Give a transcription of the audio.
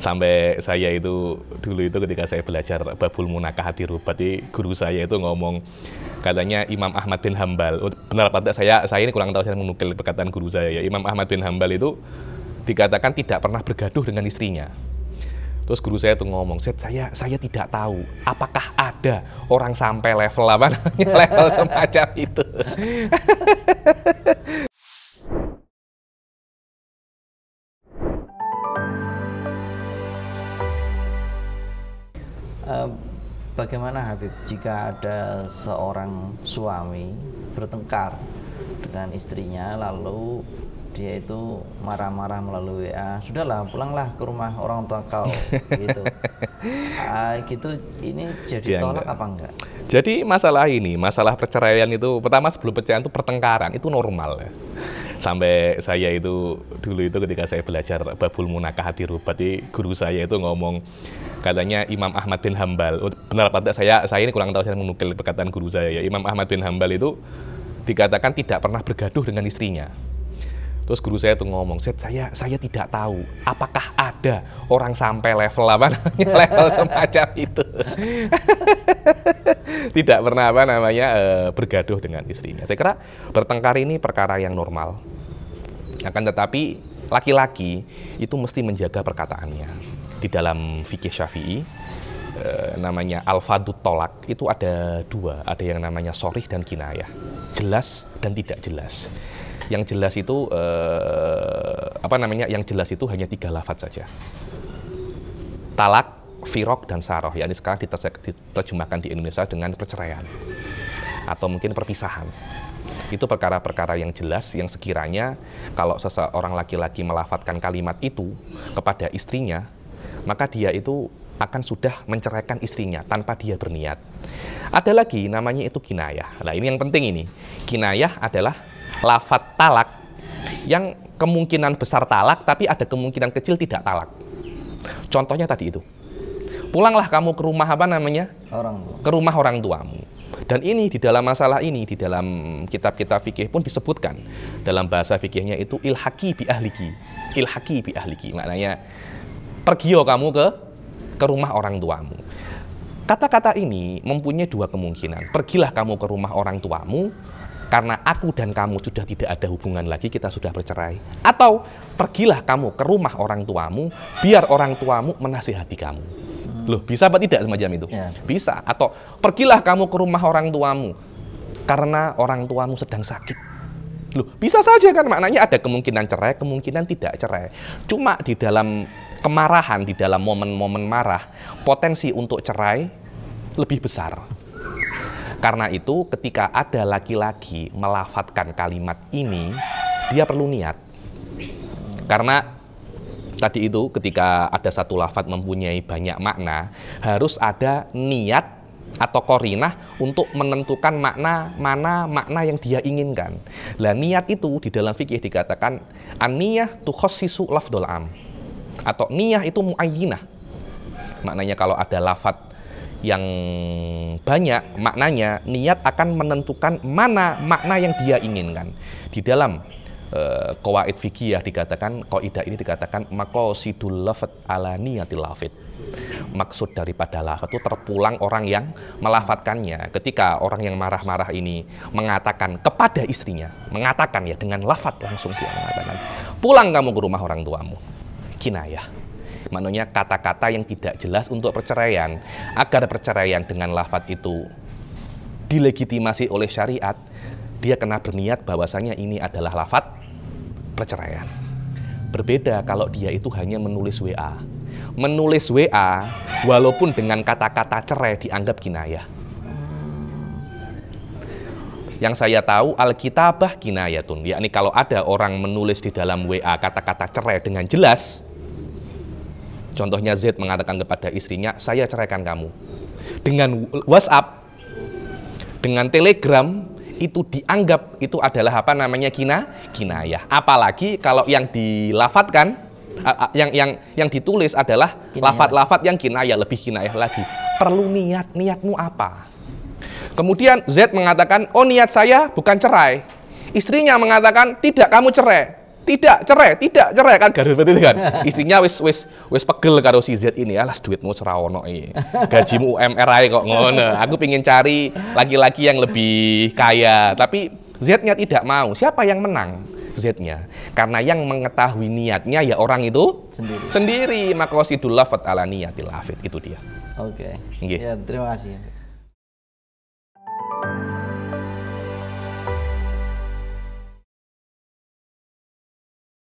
sampai saya itu dulu itu ketika saya belajar babul munakah hati rubati guru saya itu ngomong katanya Imam Ahmad bin Hambal oh, benar apa tidak saya saya ini kurang tahu saya menukil perkataan guru saya ya Imam Ahmad bin Hambal itu dikatakan tidak pernah bergaduh dengan istrinya Terus guru saya itu ngomong, Set, saya saya tidak tahu apakah ada orang sampai level apa namanya level semacam itu. Eh, bagaimana Habib jika ada seorang suami bertengkar dengan istrinya lalu dia itu marah-marah melalui WA sudahlah pulanglah ke rumah orang tua kau gitu uh, gitu ini jadi ya, tolak enggak. apa enggak jadi masalah ini masalah perceraian itu pertama sebelum perceraian itu pertengkaran itu normal ya sampai saya itu dulu itu ketika saya belajar babul munakah hati rubat guru saya itu ngomong katanya Imam Ahmad bin Hambal. tidak? saya saya ini kurang tahu saya menukil perkataan guru saya ya. Imam Ahmad bin Hambal itu dikatakan tidak pernah bergaduh dengan istrinya. Terus guru saya tuh ngomong, saya saya tidak tahu apakah ada orang sampai level apa namanya level semacam itu. tidak pernah apa namanya eh, bergaduh dengan istrinya. Saya kira bertengkar ini perkara yang normal. Akan tetapi laki-laki itu mesti menjaga perkataannya di dalam fikih syafi'i eh, namanya namanya alfadut tolak itu ada dua, ada yang namanya sorih dan kinayah, jelas dan tidak jelas. Yang jelas itu eh, apa namanya? Yang jelas itu hanya tiga lafat saja. Talak, firok dan saroh, yaitu sekarang diterjemahkan di Indonesia dengan perceraian atau mungkin perpisahan itu perkara-perkara yang jelas yang sekiranya kalau seseorang laki-laki melafatkan kalimat itu kepada istrinya maka dia itu akan sudah menceraikan istrinya tanpa dia berniat. Ada lagi namanya itu kinayah. Nah, ini yang penting ini. Kinayah adalah lafat talak yang kemungkinan besar talak tapi ada kemungkinan kecil tidak talak. Contohnya tadi itu. Pulanglah kamu ke rumah apa namanya? Orang tua. Ke rumah orang tuamu. Dan ini di dalam masalah ini di dalam kitab-kitab fikih pun disebutkan dalam bahasa fikihnya itu ilhaki bi ahliki. Ilhaki bi ahliki maknanya Pergiyo kamu ke ke rumah orang tuamu. Kata-kata ini mempunyai dua kemungkinan. Pergilah kamu ke rumah orang tuamu karena aku dan kamu sudah tidak ada hubungan lagi, kita sudah bercerai. Atau pergilah kamu ke rumah orang tuamu, biar orang tuamu menasihati kamu. Loh, bisa apa tidak semacam itu? Iya. Bisa. Atau pergilah kamu ke rumah orang tuamu, karena orang tuamu sedang sakit. Loh, bisa saja kan maknanya ada kemungkinan cerai, kemungkinan tidak cerai. Cuma di dalam kemarahan di dalam momen-momen marah, potensi untuk cerai lebih besar. Karena itu, ketika ada laki-laki melafatkan kalimat ini, dia perlu niat. Karena tadi itu, ketika ada satu lafat mempunyai banyak makna, harus ada niat atau korinah untuk menentukan makna mana makna yang dia inginkan. Lah niat itu di dalam fikih dikatakan aniyah tukhasisu lafdul am atau niyah itu muayyinah. Maknanya kalau ada lafat yang banyak maknanya niat akan menentukan mana makna yang dia inginkan. Di dalam kawaid eh, kawaid fikih dikatakan kaidah ini dikatakan makosidul lafat ala niyatil lafid. Maksud daripada lafat itu terpulang orang yang melafatkannya. Ketika orang yang marah-marah ini mengatakan kepada istrinya, mengatakan ya dengan lafat langsung dia mengatakan, "Pulang kamu ke rumah orang tuamu." kinayah. Maknanya kata-kata yang tidak jelas untuk perceraian. Agar perceraian dengan lafat itu dilegitimasi oleh syariat, dia kena berniat bahwasanya ini adalah lafat perceraian. Berbeda kalau dia itu hanya menulis WA. Menulis WA walaupun dengan kata-kata cerai dianggap kinayah. Yang saya tahu Alkitabah kinayatun, yakni kalau ada orang menulis di dalam WA kata-kata cerai dengan jelas, Contohnya Z mengatakan kepada istrinya, saya ceraikan kamu. Dengan WhatsApp, dengan Telegram, itu dianggap itu adalah apa namanya kina kinayah. Apalagi kalau yang dilafatkan yang yang yang ditulis adalah lafat-lafat yang kinayah lebih kinayah lagi. Perlu niat, niatmu apa? Kemudian Z mengatakan, "Oh, niat saya bukan cerai." Istrinya mengatakan, "Tidak, kamu cerai." tidak cerai, tidak cerai kan garis seperti itu kan. Istrinya wis wis wis pegel karo si Z ini, alas duitmu serawono ini, gajimu UMR aja kok ngono. Aku pingin cari laki-laki yang lebih kaya, tapi Z-nya tidak mau. Siapa yang menang? Z-nya. Karena yang mengetahui niatnya ya orang itu sendiri. Sendiri. Maka sidullah ala niyatil afid. Itu dia. Oke. Okay. Ya, terima kasih.